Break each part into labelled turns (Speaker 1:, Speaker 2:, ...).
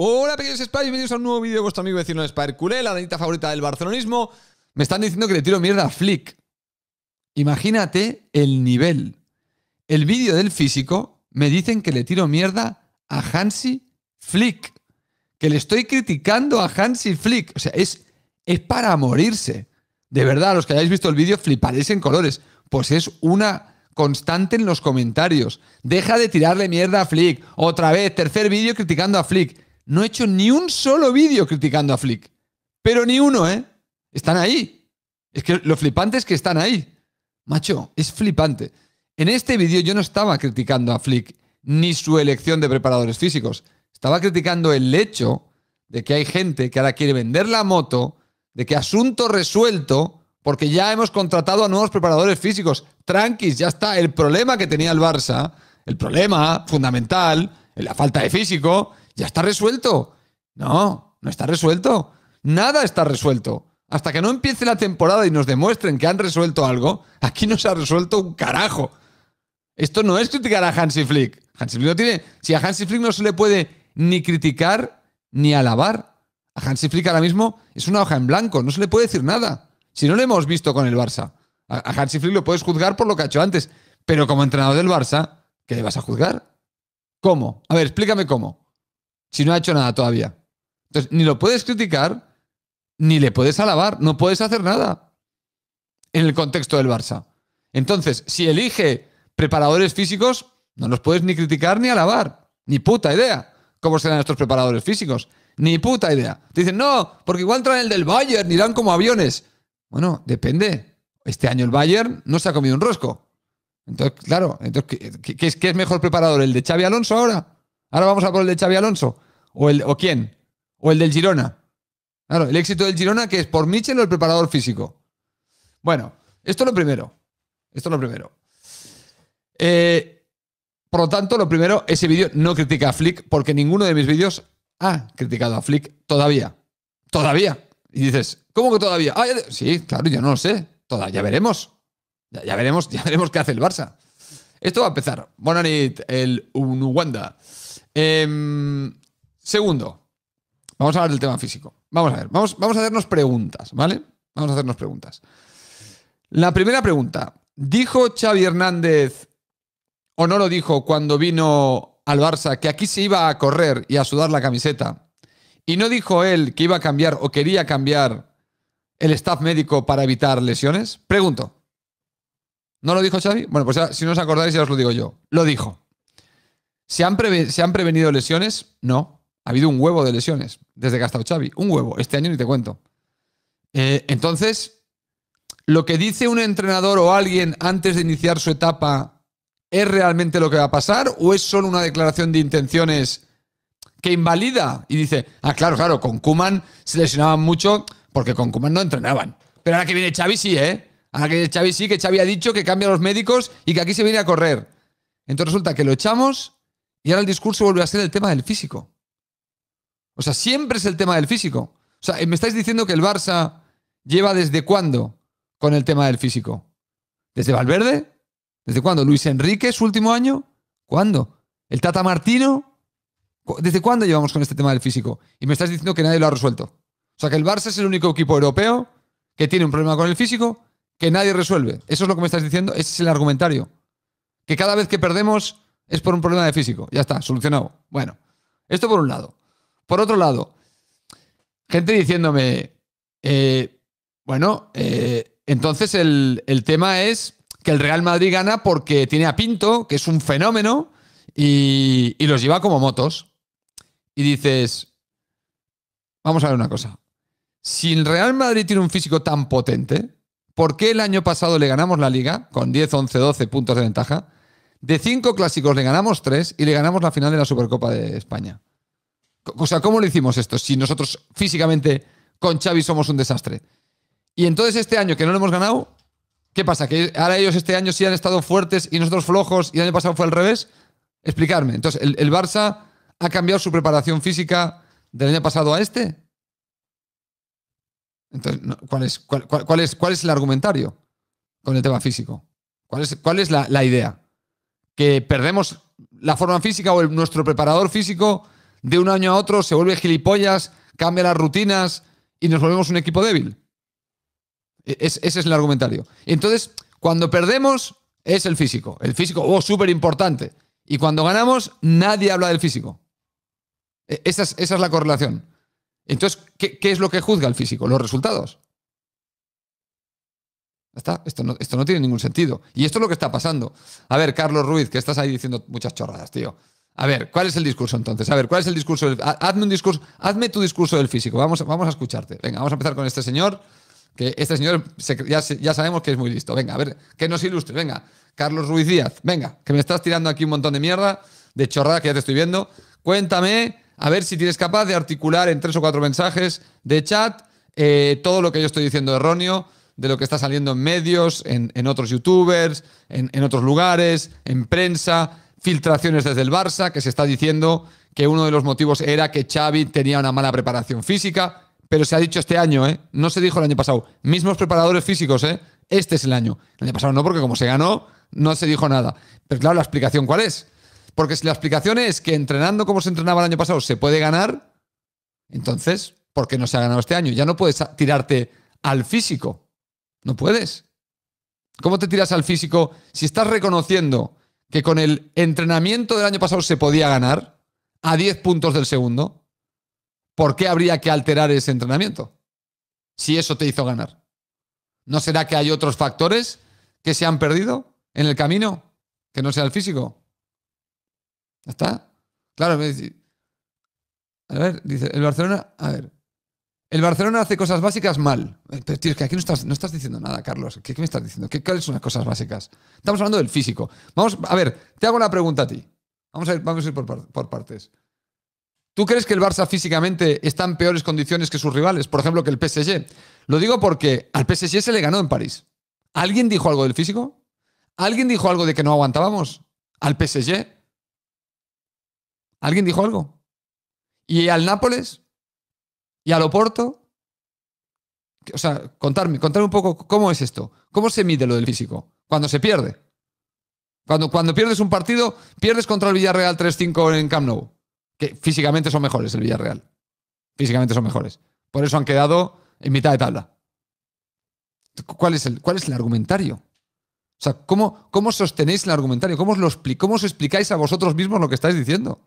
Speaker 1: Hola, pequeños spies! bienvenidos a un nuevo vídeo de vuestro amigo vecino el la danita favorita del barcelonismo. Me están diciendo que le tiro mierda a Flick. Imagínate el nivel. El vídeo del físico me dicen que le tiro mierda a Hansi Flick. Que le estoy criticando a Hansi Flick. O sea, es, es para morirse. De verdad, los que hayáis visto el vídeo fliparéis en colores. Pues es una constante en los comentarios. Deja de tirarle mierda a Flick. Otra vez, tercer vídeo criticando a Flick no he hecho ni un solo vídeo criticando a Flick. Pero ni uno, ¿eh? Están ahí. Es que lo flipante es que están ahí. Macho, es flipante. En este vídeo yo no estaba criticando a Flick ni su elección de preparadores físicos. Estaba criticando el hecho de que hay gente que ahora quiere vender la moto, de que asunto resuelto, porque ya hemos contratado a nuevos preparadores físicos. Tranquis, ya está. El problema que tenía el Barça, el problema fundamental, la falta de físico, ya está resuelto. No, no está resuelto. Nada está resuelto. Hasta que no empiece la temporada y nos demuestren que han resuelto algo, aquí no se ha resuelto un carajo. Esto no es criticar a Hansi Flick. Hansi Flick no tiene. Si a Hansi Flick no se le puede ni criticar ni alabar, a Hansi Flick ahora mismo es una hoja en blanco, no se le puede decir nada. Si no lo hemos visto con el Barça, a Hansi Flick lo puedes juzgar por lo que ha hecho antes, pero como entrenador del Barça, ¿qué le vas a juzgar? ¿Cómo? A ver, explícame cómo si no ha hecho nada todavía. Entonces, ni lo puedes criticar, ni le puedes alabar, no puedes hacer nada en el contexto del Barça. Entonces, si elige preparadores físicos, no los puedes ni criticar ni alabar. Ni puta idea cómo serán estos preparadores físicos. Ni puta idea. Te dicen, no, porque igual traen el del Bayern, dan como aviones. Bueno, depende. Este año el Bayern no se ha comido un rosco. Entonces, claro, entonces, es, qué es mejor preparador? ¿El de Xavi Alonso ahora? Ahora vamos a por el de Xavi Alonso. ¿O, el, ¿O quién? ¿O el del Girona? Claro, el éxito del Girona que es por Michel o el preparador físico. Bueno, esto es lo primero. Esto es lo primero. Eh, por lo tanto, lo primero, ese vídeo no critica a Flick porque ninguno de mis vídeos ha criticado a Flick todavía. Todavía. Y dices, ¿cómo que todavía? Ah, sí, claro, yo no lo sé. Todavía, ya veremos. Ya, veremos, ya veremos qué hace el Barça. Esto va a empezar. Bonanit, el Wanda. Em, segundo, vamos a hablar del tema físico. Vamos a ver, vamos, vamos a hacernos preguntas, ¿vale? Vamos a hacernos preguntas. La primera pregunta, ¿dijo Xavi Hernández o no lo dijo cuando vino al Barça que aquí se iba a correr y a sudar la camiseta? Y no dijo él que iba a cambiar o quería cambiar el staff médico para evitar lesiones? Pregunto. ¿No lo dijo Xavi? Bueno, pues si no os acordáis ya os lo digo yo. Lo dijo. ¿Se han, prevenido lesiones? No. Ha habido un huevo de lesiones desde que ha estado Xavi. Un huevo. Este año ni te cuento. Eh, entonces, lo que dice un entrenador o alguien antes de iniciar su etapa es realmente lo que va a pasar o es solo una declaración de intenciones que invalida y dice, ah, claro, claro, con Kuman se lesionaban mucho porque con Kuman no entrenaban. Pero ahora que viene Xavi sí, ¿eh? Ahora que viene Xavi sí, que Xavi ha dicho que cambia los médicos y que aquí se viene a correr. Entonces resulta que lo echamos y ahora el discurso vuelve a ser el tema del físico. O sea, siempre es el tema del físico. O sea, eh, me estáis diciendo que el Barça lleva desde cuándo con el tema del físico. ¿Desde Valverde? ¿Desde cuándo? ¿Luis Enrique, su último año? ¿Cuándo? ¿El Tata Martino? ¿Desde cuándo llevamos con este tema del físico? Y me estás diciendo que nadie lo ha resuelto. O sea, que el Barça es el único equipo europeo que tiene un problema con el físico que nadie resuelve. Eso es lo que me estás diciendo, ese es el argumentario. Que cada vez que perdemos es por un problema de físico. Ya está, solucionado. Bueno, esto por un lado. Por otro lado, gente diciéndome, eh, bueno, eh, entonces el, tema es que el Real Madrid gana porque tiene a Pinto, que es un fenómeno, y, y los lleva como motos. Y dices, vamos a ver una cosa. Si el Real Madrid tiene un físico tan potente, ¿por qué el año pasado le ganamos la liga con 10, 11, 12 puntos de ventaja? De cinco clásicos le ganamos tres y le ganamos la final de la Supercopa de España. O sea, ¿cómo lo hicimos esto? Si nosotros físicamente con Xavi somos un desastre. Y entonces este año que no lo hemos ganado, ¿qué pasa? ¿Que ahora ellos este año sí han estado fuertes y nosotros flojos y el año pasado fue al revés? Explicarme. Entonces, ¿el, Barça ha cambiado su preparación física del año pasado a este? Entonces, ¿cuál es, es, ¿cuál es el argumentario con el tema físico? ¿Cuál es, cuál es la, la idea? que perdemos la forma física o nuestro preparador físico de un año a otro se vuelve gilipollas, cambia las rutinas y nos volvemos un equipo débil. E-, ese es el argumentario. Entonces, cuando perdemos es el físico. El físico, oh, súper importante. Y cuando ganamos, nadie habla del físico. E-, esa es, la correlación. Entonces, ¿qué, es lo que juzga el físico? Los resultados esto, no, tiene ningún sentido. Y esto es lo que está pasando. A ver, Carlos Ruiz, que estás ahí diciendo muchas chorradas, tío. A ver, ¿cuál es el discurso entonces? A ver, ¿cuál es el discurso? Del, hazme un discurso, hazme tu discurso del físico. Vamos, vamos a escucharte. Venga, vamos a empezar con este señor, que este señor ya, sabemos que es muy listo. Venga, a ver, que nos ilustre. Venga, Carlos Ruiz Díaz, venga, que me estás tirando aquí un montón de mierda, de chorrada que ya te estoy viendo. Cuéntame, a ver si tienes capaz de articular en tres o cuatro mensajes de chat eh, todo lo que yo estoy diciendo erróneo de lo que está saliendo en medios, en, otros youtubers, en, otros lugares, en prensa, filtraciones desde el Barça, que se está diciendo que uno de los motivos era que Xavi tenía una mala preparación física, pero se ha dicho este año, ¿eh? no se dijo el año pasado, mismos preparadores físicos, ¿eh? este es el año. El año pasado no, porque como se ganó, no se dijo nada. Pero claro, la explicación cuál es. Porque si la explicación es que entrenando como se entrenaba el año pasado se puede ganar, entonces, ¿por qué no se ha ganado este año? Ya no puedes tirarte al físico. No puedes. ¿Cómo te tiras al físico si estás reconociendo que con el entrenamiento del año pasado se podía ganar a 10 puntos del segundo? ¿Por qué habría que alterar ese entrenamiento? Si eso te hizo ganar. ¿No será que hay otros factores que se han perdido en el camino que no sea el físico? ¿Ya está? Claro, a ver, dice, el Barcelona, a ver, el Barcelona hace cosas básicas mal. Pero tío, es que aquí no estás, no estás diciendo nada, Carlos. ¿Qué, me estás diciendo? ¿Qué, ¿Cuáles son las cosas básicas? Estamos hablando del físico. Vamos, a ver, te hago una pregunta a ti. Vamos a ir, vamos a por, por partes. ¿Tú crees que el Barça físicamente está en peores condiciones que sus rivales? Por ejemplo, que el PSG. Lo digo porque al PSG se le ganó en París. ¿Alguien dijo algo del físico? ¿Alguien dijo algo de que no aguantábamos? ¿Al PSG? ¿Alguien dijo algo? ¿Y al Nápoles? y a Loporto, O sea, contarme, contarme un poco cómo es esto. ¿Cómo se mide lo del físico? Cuando se pierde. Cuando, cuando pierdes un partido, pierdes contra el Villarreal 3-5 en Camp Nou. Que físicamente son mejores el Villarreal. Físicamente son mejores. Por eso han quedado en mitad de tabla. ¿Cuál es el, cuál es el argumentario? O sea, ¿cómo, cómo sostenéis el argumentario? ¿Cómo lo ¿Cómo os explicáis a vosotros mismos lo que estáis diciendo?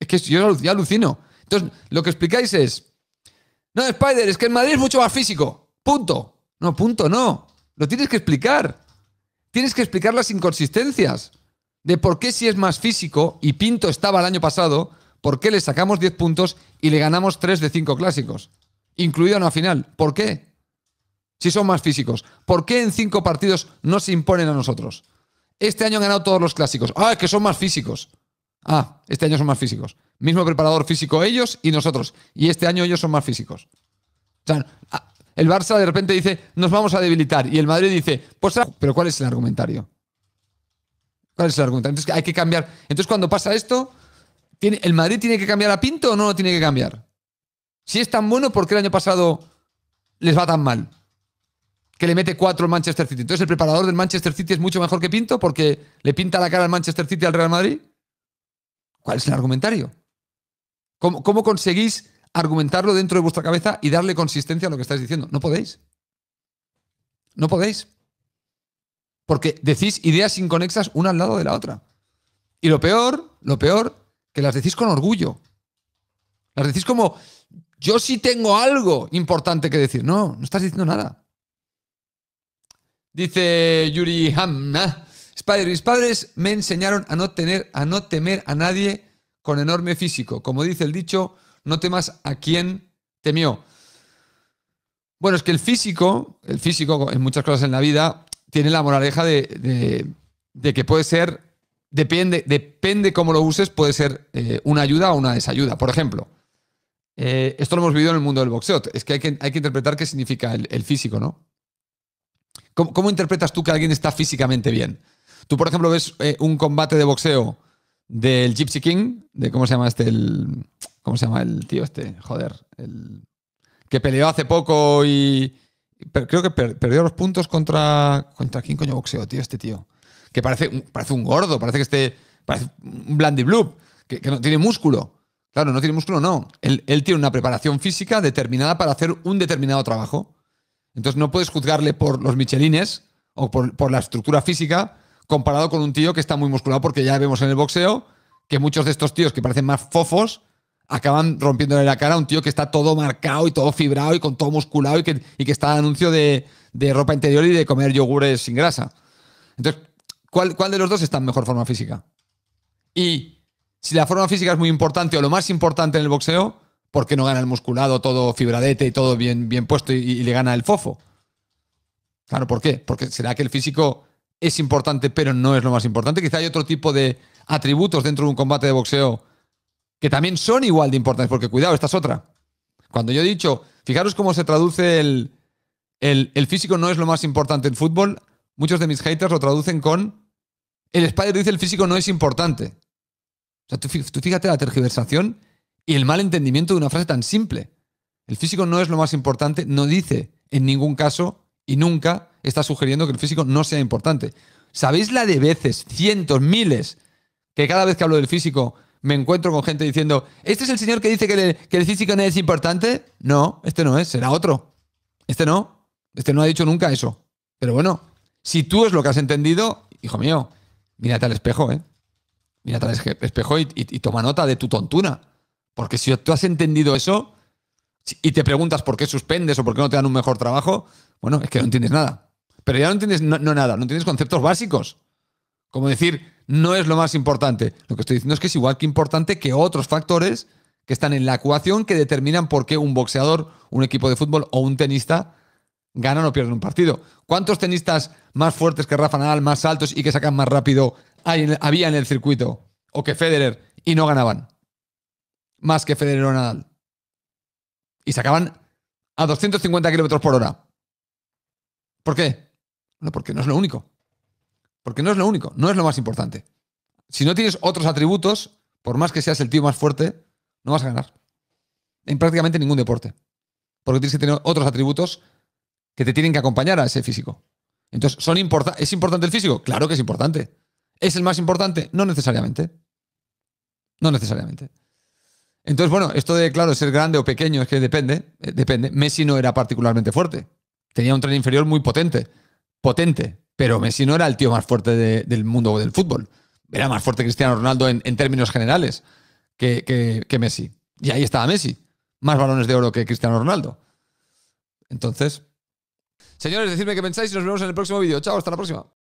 Speaker 1: Es que yo ya alucino. Entonces, lo que explicáis es, no, Spider, es que en Madrid es mucho más físico. Punto. No, punto, no. Lo tienes que explicar. Tienes que explicar las inconsistencias de por qué si es más físico y Pinto estaba el año pasado, por qué le sacamos 10 puntos y le ganamos 3 de 5 clásicos, incluido la final. ¿Por qué? Si son más físicos. ¿Por qué en 5 partidos no se imponen a nosotros? Este año han ganado todos los clásicos. Ah, es que son más físicos. Ah, este año son más físicos. Mismo preparador físico ellos y nosotros. Y este año ellos son más físicos. O sea, ah, el Barça de repente dice, nos vamos a debilitar. Y el Madrid dice, pues, ah, pero ¿cuál es el argumentario? ¿Cuál es el argumentario? Entonces hay que cambiar. Entonces cuando pasa esto, ¿el Madrid tiene que cambiar a Pinto o no lo tiene que cambiar? Si es tan bueno, ¿por qué el año pasado les va tan mal? Que le mete cuatro al Manchester City. Entonces el preparador del Manchester City es mucho mejor que Pinto porque le pinta la cara al Manchester City al Real Madrid. ¿Cuál es el argumentario? ¿Cómo, conseguís argumentarlo dentro de vuestra cabeza y darle consistencia a lo que estáis diciendo? No podéis. No podéis. Porque decís ideas inconexas una al lado de la otra. Y lo peor, lo peor, que las decís con orgullo. Las decís como, yo sí tengo algo importante que decir. No, no estás diciendo nada. Dice Yuri Hamna mis padres me enseñaron a no, tener, a no temer a nadie con enorme físico. Como dice el dicho, no temas a quien temió. Bueno, es que el físico, el físico en muchas cosas en la vida, tiene la moraleja de, que puede ser, depende, depende cómo lo uses, puede ser eh, una ayuda o una desayuda. Por ejemplo, eh, esto lo hemos vivido en el mundo del boxeo. Es que hay que, hay que interpretar qué significa el, físico, ¿no? ¿Cómo, interpretas tú que alguien está físicamente bien? Tú, por ejemplo, ves eh, un combate de boxeo del Gypsy King, de cómo se llama este, ¿cómo se llama el tío este? Joder, el que peleó hace poco y, creo que perdió los puntos contra, contra quién coño boxeo, tío, este tío. Que parece, parece un gordo, parece que este, parece un blandy blue, que, no tiene músculo. Claro, no tiene músculo, no. Él, tiene una preparación física determinada para hacer un determinado trabajo. Entonces no puedes juzgarle por los michelines o por la estructura física, comparado con un tío que está muy musculado, porque ya vemos en el boxeo que muchos de estos tíos que parecen más fofos acaban rompiéndole la cara a un tío que está todo marcado y todo fibrado y con todo musculado y que, está anuncio de, ropa interior y de comer yogures sin grasa. Entonces, ¿cuál, ¿cuál de los dos está en mejor forma física? Y si la forma física es muy importante o lo más importante en el boxeo, ¿por qué no gana el musculado todo fibradete y todo bien, bien puesto y le gana el fofo? Claro, ¿por qué? Porque será que el físico es importante, pero no es lo más importante. Quizá hay otro tipo de atributos dentro de un combate de boxeo que también son igual de importantes, porque cuidado, esta es otra. Cuando yo he dicho, fijaros cómo se traduce el, físico no es lo más importante en fútbol, muchos de mis haters lo traducen con, el Spider dice el físico no es importante. O sea, tú, tú fíjate la tergiversación y el mal entendimiento de una frase tan simple. El físico no es lo más importante, no dice en ningún caso y nunca está sugiriendo que el físico no sea importante. ¿Sabéis la de veces, cientos, miles, que cada vez que hablo del físico me encuentro con gente diciendo, ¿este es el señor que dice que, el físico no es importante? No, este no es, será otro. Este no, este no ha dicho nunca eso. Pero bueno, si tú es lo que has entendido, hijo mío, mírate al espejo, ¿eh? Mírate al espejo y, toma nota de tu tontuna. Porque si tú has entendido eso y te preguntas por qué suspendes o por qué no te dan un mejor trabajo, bueno, es que no entiendes nada. Pero ya no entiendes no, nada, no entiendes conceptos básicos. Como decir, no es lo más importante. Lo que estoy diciendo es que es igual que importante que otros factores que están en la ecuación que determinan por qué un boxeador, un equipo de fútbol o un tenista ganan o pierden un partido. ¿Cuántos tenistas más fuertes que Rafa Nadal, más altos y que sacan más rápido había en el circuito? O que Federer y no ganaban. Más que Federer o Nadal. Y sacaban a 250 kilómetros por hora. ¿Por qué? porque no es lo único. Porque no es lo único, no es lo más importante. Si no tienes otros atributos, por más que seas el tío más fuerte, no vas a ganar. En prácticamente ningún deporte. Porque tienes que tener otros atributos que te tienen que acompañar a ese físico. Entonces, ¿son ¿es importante el físico? Claro que es importante. ¿Es el más importante? No necesariamente. No necesariamente. Entonces, bueno, esto de, claro, ser grande o pequeño es que depende. Eh, depende. Messi no era particularmente fuerte. Tenía un tren inferior muy potente potente, pero Messi no era el tío más fuerte del mundo del fútbol. Era más fuerte Cristiano Ronaldo en, términos generales que, que, Messi. Y ahí estaba Messi. Más balones de oro que Cristiano Ronaldo. Entonces. Señores, decidme qué pensáis y nos vemos en el próximo vídeo. Chao, hasta la próxima.